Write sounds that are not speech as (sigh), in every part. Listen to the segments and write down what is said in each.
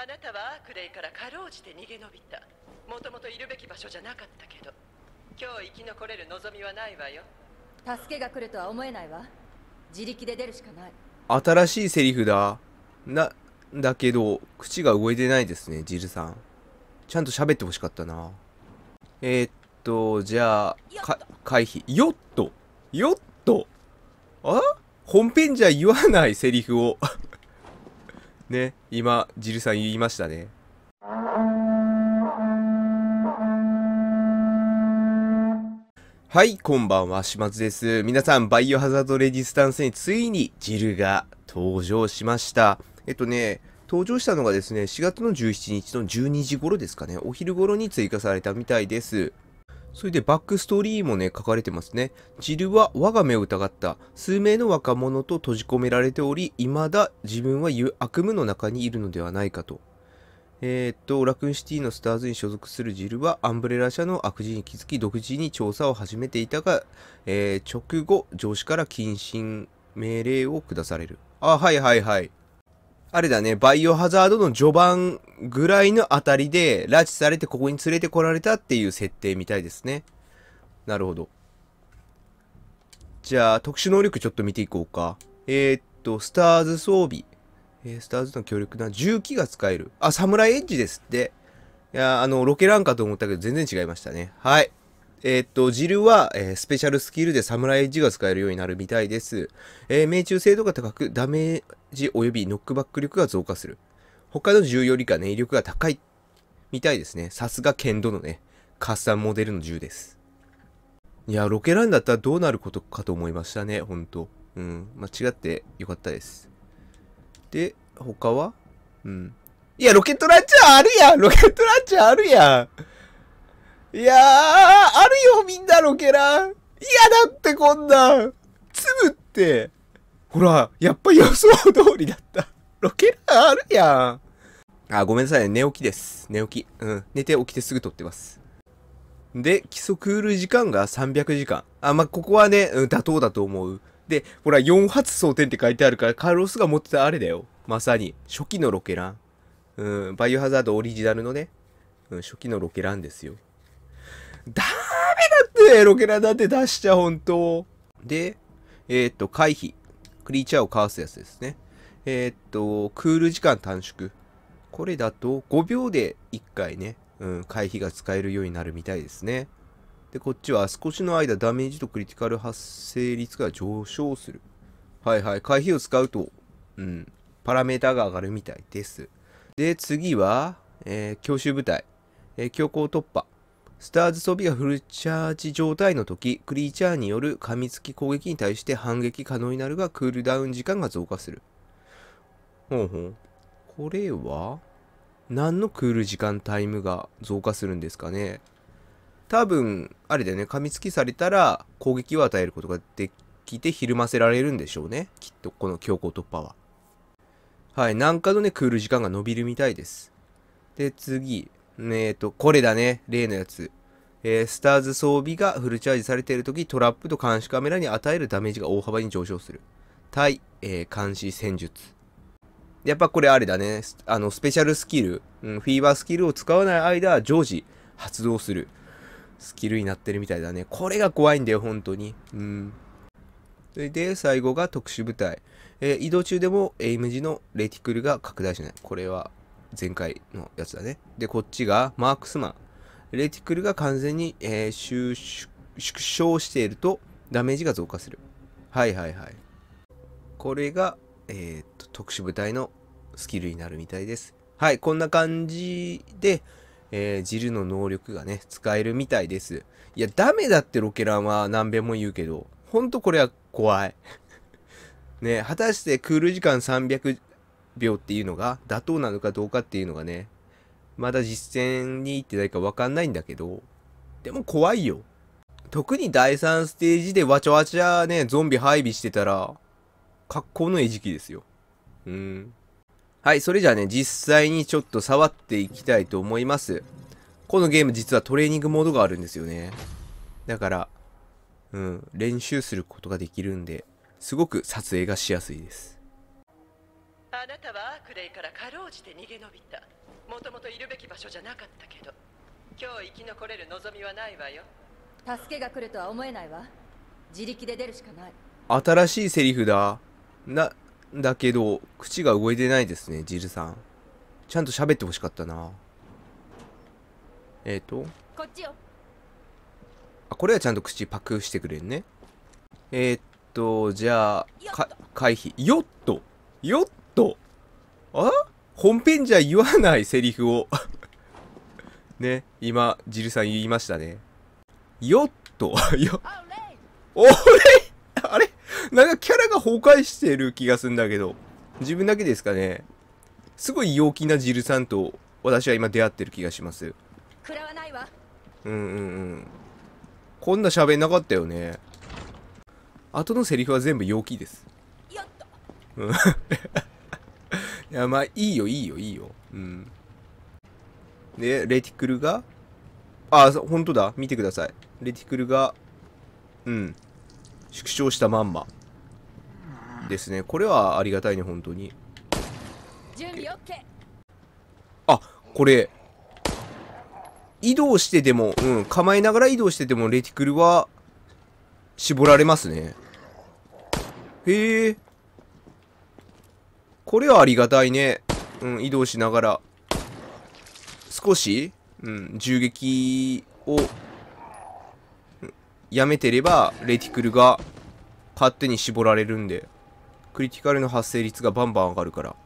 あなたはアークレイからかろうじて逃げ延びたもともといるべき場所じゃなかったけど今日生き残れる望みはないわよ助けが来るとは思えないわ自力で出るしかない新しいセリフだなだけど口が動いてないですねジルさんちゃんと喋ってほしかったなえー、っとじゃあ回避よっとよっとあ本編じゃ言わないセリフをね、今、ジルさん言いましたね。はい、こんばんは、島津です。皆さん、バイオハザードレディスタンスについにジルが登場しました。えっとね、登場したのがですね、4月の17日の12時頃ですかね、お昼頃に追加されたみたいです。それでバックストーリーもね、書かれてますね。ジルは我が目を疑った。数名の若者と閉じ込められており、未だ自分は悪夢の中にいるのではないかと。えー、っと、ラクーンシティのスターズに所属するジルは、アンブレラ社の悪事に気づき、独自に調査を始めていたが、えー、直後、上司から謹慎命令を下される。あ、はいはいはい。あれだね、バイオハザードの序盤ぐらいのあたりで、拉致されてここに連れてこられたっていう設定みたいですね。なるほど。じゃあ、特殊能力ちょっと見ていこうか。えー、っと、スターズ装備。えー、スターズの強力な銃器が使える。あ、サムライエッジですって。いや、あの、ロケランかと思ったけど全然違いましたね。はい。えー、っと、ジルは、えー、スペシャルスキルでサムライエッジが使えるようになるみたいです。えー、命中精度が高く、ダメージ及びノックバック力が増加する。他の銃よりかね、威力が高いみたいですね。さすが剣道のね、カスタムモデルの銃です。いや、ロケランだったらどうなることかと思いましたね、ほんと。うん、間違ってよかったです。で、他はうん。いや、ロケットランチャーあるやんロケットランチャーあるやんいやー、あるよ、みんなロケランいや、だってこんな粒ってほら、やっぱ予想通りだった。あるやん。あ、ごめんなさい、ね。寝起きです。寝起き。うん。寝て起きてすぐ撮ってます。で、基礎クール時間が300時間。あ、まあ、ここはね、うん、妥当だと思う。で、ほら、4発装填って書いてあるから、カルロスが持ってたあれだよ。まさに、初期のロケラン。うん、バイオハザードオリジナルのね、うん、初期のロケランですよ。ダメだってロケランだって出しちゃ、ほんと。で、えー、っと、回避。クリーチャーをかわすやつですね。えー、っと、クール時間短縮。これだと5秒で1回ね、うん、回避が使えるようになるみたいですね。で、こっちは少しの間ダメージとクリティカル発生率が上昇する。はいはい、回避を使うと、うん、パラメータが上がるみたいです。で、次は、えー、強襲部隊、えー、強行突破。スターズ装備がフルチャージ状態の時、クリーチャーによる噛みつき攻撃に対して反撃可能になるが、クールダウン時間が増加する。ほうほうこれは何のクール時間タイムが増加するんですかね多分あれだよね噛みつきされたら攻撃を与えることができてひるませられるんでしょうねきっとこの強行突破ははい何かのねクール時間が伸びるみたいですで次えっ、ー、とこれだね例のやつえー、スターズ装備がフルチャージされている時トラップと監視カメラに与えるダメージが大幅に上昇する対、えー、監視戦術やっぱこれあれだね。あの、スペシャルスキル、うん、フィーバースキルを使わない間、常時発動するスキルになってるみたいだね。これが怖いんだよ、本当に。うん。それで、最後が特殊部隊。えー、移動中でもエイム時のレティクルが拡大しない。これは前回のやつだね。で、こっちがマークスマン。レティクルが完全に、えー、収縮小しているとダメージが増加する。はいはいはい。これがえー、っと、特殊部隊のスキルになるみたいです。はい、こんな感じで、えー、ジルの能力がね、使えるみたいです。いや、ダメだってロケランは何べんも言うけど、ほんとこれは怖い。(laughs) ね、果たしてクール時間300秒っていうのが妥当なのかどうかっていうのがね、まだ実践に行ってないかわかんないんだけど、でも怖いよ。特に第3ステージでわちゃわちゃね、ゾンビ配備してたら、格好の餌食ですよ。うん。はい、それじゃあね、実際にちょっと触っていきたいと思います。このゲーム実はトレーニングモードがあるんですよね。だから、うん、練習することができるんで、すごく撮影がしやすいです。あなたはアークレイからかろうじて逃げ延びた。もともといるべき場所じゃなかったけど、今日生き残れる望みはないわよ。助けが来るとは思えないわ。自力で出るしかない。新しいセリフだ。な、だけど、口が動いてないですね、ジルさん。ちゃんと喋ってほしかったな。えっ、ー、と。こっちよ。あ、これはちゃんと口パクしてくれんね。えー、っと、じゃあ、か、回避。よっとよっとあ本編じゃ言わないセリフを (laughs) ね、今、ジルさん言いましたね。よっと、よ、おれなんかキャラが崩壊してる気がするんだけど、自分だけですかね。すごい陽気なジルさんと私は今出会ってる気がします。食らわないわ。うんうんうん。こんな喋んなかったよね。後のセリフは全部陽気です。やうん。(laughs) いや、まあ、いいよ、いいよ、いいよ。うん。で、レティクルがあ、ほんとだ。見てください。レティクルが、うん。縮小したまんま。ですねこれはありがたいね本当にあこれ移動してでも、うん、構えながら移動してでもレティクルは絞られますねへえこれはありがたいねうん移動しながら少し、うん、銃撃をやめてればレティクルが勝手に絞られるんでクリティカルの発生率がバンバン上がるから。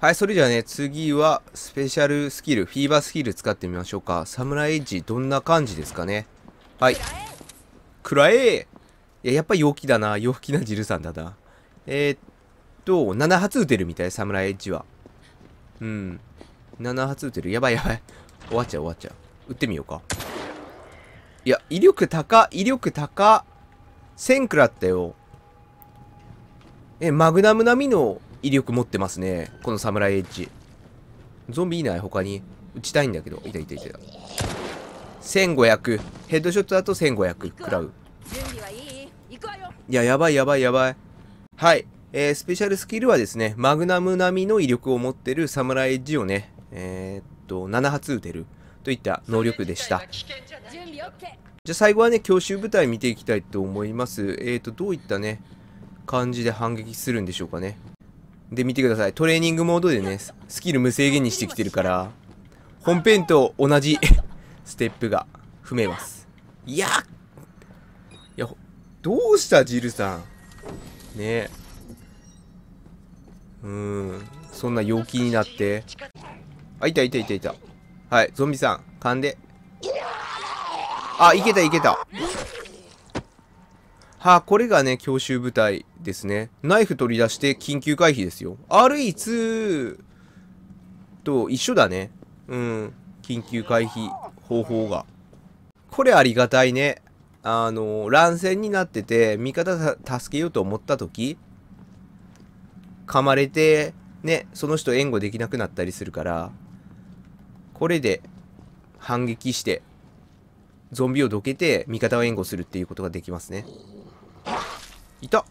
はい、それじゃあね、次はスペシャルスキル、フィーバースキル使ってみましょうか。サムライエッジ、どんな感じですかね。はい。暗らえいや、やっぱ陽気だな。陽気なジルさんだな。えー、っと、7発撃てるみたい、サムライエッジは。うん。7発撃てる。やばいやばい。終わっちゃう終わっちゃう。撃ってみようか。いや、威力高、威力高。1000食らったよ。え、マグナム並みの威力持ってますね。このサムライエッジ。ゾンビいない他に。打ちたいんだけど。いたいたいた。1500。ヘッドショットだと1500食らう。いや、やばいやばいやばい。はい。えー、スペシャルスキルはですね、マグナム並みの威力を持ってるサムライエッジをね、えー、っと、7発撃てるといった能力でした。じゃあ最後はね、教習部隊見ていきたいと思います。えー、っと、どういったね、感じで反撃するんでしょうかね。で、見てください。トレーニングモードでね、スキル無制限にしてきてるから、本編と同じ (laughs) ステップが踏めます。いやいや、どうしたジルさん。ねえ。うーん。そんな陽気になって。あ、いたいたいたいた。はい、ゾンビさん、噛んで。あ、いけたいけた。はあ、これがね、強襲部隊ですね。ナイフ取り出して緊急回避ですよ。RE2 と一緒だね。うん。緊急回避方法が。これありがたいね。あの、乱戦になってて、味方助けようと思った時、噛まれて、ね、その人援護できなくなったりするから、これで反撃して、ゾンビをどけて味方を援護するっていうことができますね。いた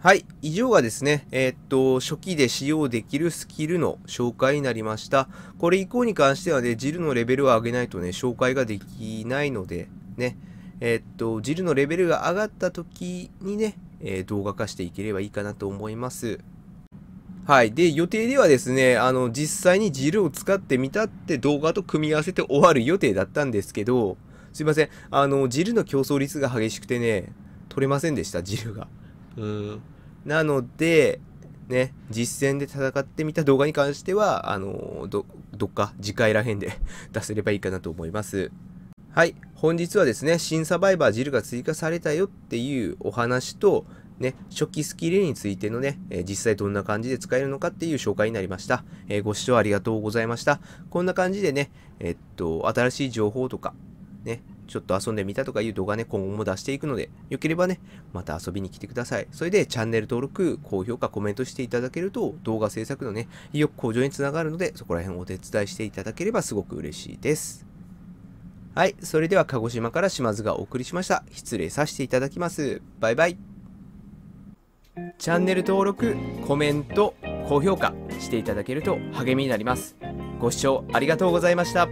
はい。以上がですね、えー、っと、初期で使用できるスキルの紹介になりました。これ以降に関してはね、ジルのレベルを上げないとね、紹介ができないので、ね、えー、っと、ジルのレベルが上がった時にね、えー、動画化していければいいかなと思います。はい。で、予定ではですね、あの、実際にジルを使ってみたって動画と組み合わせて終わる予定だったんですけど、すいません。あの、ジルの競争率が激しくてね、取れませんでしたジルがうんなのでね実戦で戦ってみた動画に関してはあのどどっか次回らへんで (laughs) 出せればいいかなと思いますはい本日はですね新サバイバージルが追加されたよっていうお話とね、初期スキルについてのね、えー、実際どんな感じで使えるのかっていう紹介になりました、えー、ご視聴ありがとうございました。こんな感じでね、えっと、新しい情報とか、ね、ちょっと遊んでみたとかいう動画ね、今後も出していくので、よければね、また遊びに来てください。それでチャンネル登録、高評価、コメントしていただけると、動画制作のね、意欲向上につながるので、そこら辺お手伝いしていただければすごく嬉しいです。はい、それでは鹿児島から島津がお送りしました。失礼させていただきます。バイバイ。チャンネル登録、コメント、高評価していただけると励みになります。ご視聴ありがとうございました。